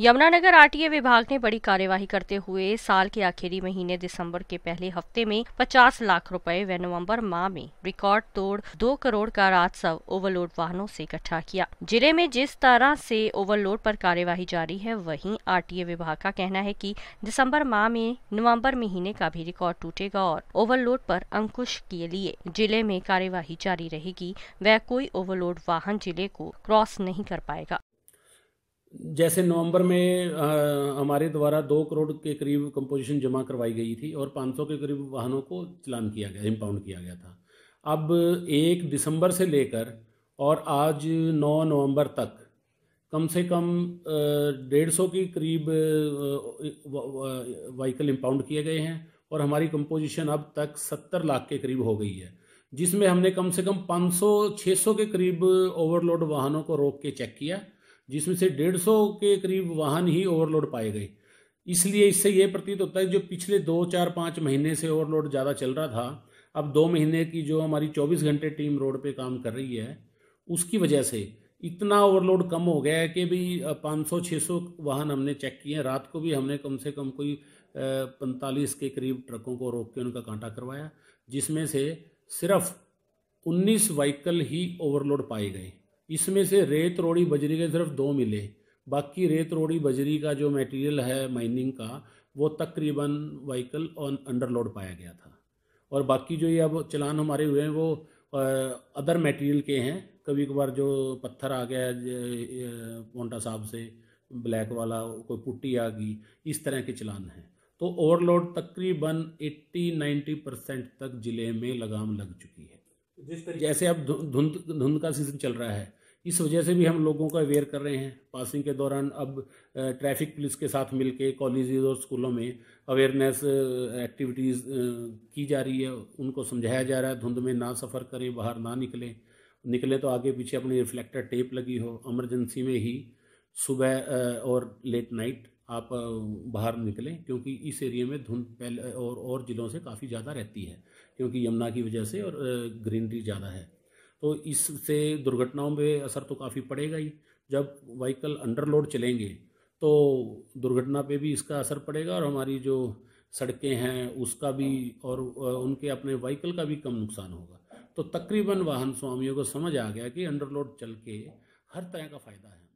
Yamunanagar RTA विभाग ने बड़ी कार्यवाही करते हुए साल के आखिरी महीने दिसंबर के पहले हफ्ते में 50 लाख रुपए व नवंबर माह में रिकॉर्ड तोड़ दो करोड़ का राजस्व ओवरलोड वाहनों से इकट्ठा किया जिले में जिस तरह से ओवरलोड पर कार्यवाही जारी है वहीं आरटीए विभाग का कहना है कि दिसंबर माह में नवम्बर महीने का भी रिकॉर्ड टूटेगा और ओवरलोड पर अंकुश के लिए जिले में कार्यवाही जारी रहेगी वह कोई ओवरलोड वाहन जिले को क्रॉस नहीं कर पाएगा जैसे नवंबर में हमारे द्वारा दो करोड़ के करीब कंपोजिशन जमा करवाई गई थी और 500 के करीब वाहनों को चलान किया गया इम्पाउंड किया गया था अब एक दिसंबर से लेकर और आज 9 नवंबर तक कम से कम डेढ़ सौ के करीब व्हीकल इम्पाउंड किए गए हैं और हमारी कंपोजिशन अब तक सत्तर लाख के करीब हो गई है जिसमें हमने कम से कम 500-600 के करीब ओवरलोड वाहनों को रोक के चेक किया जिसमें से डेढ़ सौ के करीब वाहन ही ओवरलोड पाए गए इसलिए इससे ये प्रतीत होता है जो पिछले दो चार पाँच महीने से ओवरलोड ज़्यादा चल रहा था अब दो महीने की जो हमारी चौबीस घंटे टीम रोड पर काम कर रही है उसकी वजह से इतना ओवरलोड कम हो गया है कि भाई पाँच सौ छः सौ वाहन हमने चेक किए हैं रात को भी हमने कम से कम कोई पैंतालीस के करीब ट्रकों को रोक के उनका कांटा करवाया जिसमें से सिर्फ उन्नीस व्हीकल ही ओवरलोड पाए गए इसमें से रेत रोड़ी बजरी के सिर्फ दो मिले बाकी रेत रोड़ी बजरी का जो मटेरियल है माइनिंग का वो तकरीबन व्हीकल ऑन अंडरलोड पाया गया था और बाकी जो ये अब चलान हमारे हुए हैं वो अदर मटेरियल के हैं कभी कभार जो पत्थर आ गया पोंटा साहब से ब्लैक वाला कोई पुट्टी आ गई इस तरह के चलान हैं तो ओवरलोड तकरीबन 80-90 परसेंट तक ज़िले में लगाम लग चुकी है जिस तरीके जैसे अब धुंध धुंध का सीज़न चल रहा है इस वजह से भी हम लोगों को अवेयर कर रहे हैं पासिंग के दौरान अब ट्रैफिक पुलिस के साथ मिलके कॉलेज और स्कूलों में अवेयरनेस एक्टिविटीज़ की जा रही है उनको समझाया जा रहा है धुंध में ना सफ़र करें बाहर ना निकलें निकले तो आगे पीछे अपनी रिफ्लेक्टर टेप लगी हो एमरजेंसी में ही सुबह और लेट नाइट आप बाहर निकलें क्योंकि इस एरिया में धुंध पहले और और ज़िलों से काफ़ी ज़्यादा रहती है क्योंकि यमुना की वजह से और ग्रीनरी ज़्यादा है तो इससे दुर्घटनाओं में असर तो काफ़ी पड़ेगा ही जब व्हीकल अंडरलोड चलेंगे तो दुर्घटना पे भी इसका असर पड़ेगा और हमारी जो सड़कें हैं उसका भी और उनके अपने व्हीकल का भी कम नुकसान होगा तो तकरीबन वाहन स्वामियों को समझ आ गया कि अंडरलोड चल के हर तरह का फ़ायदा है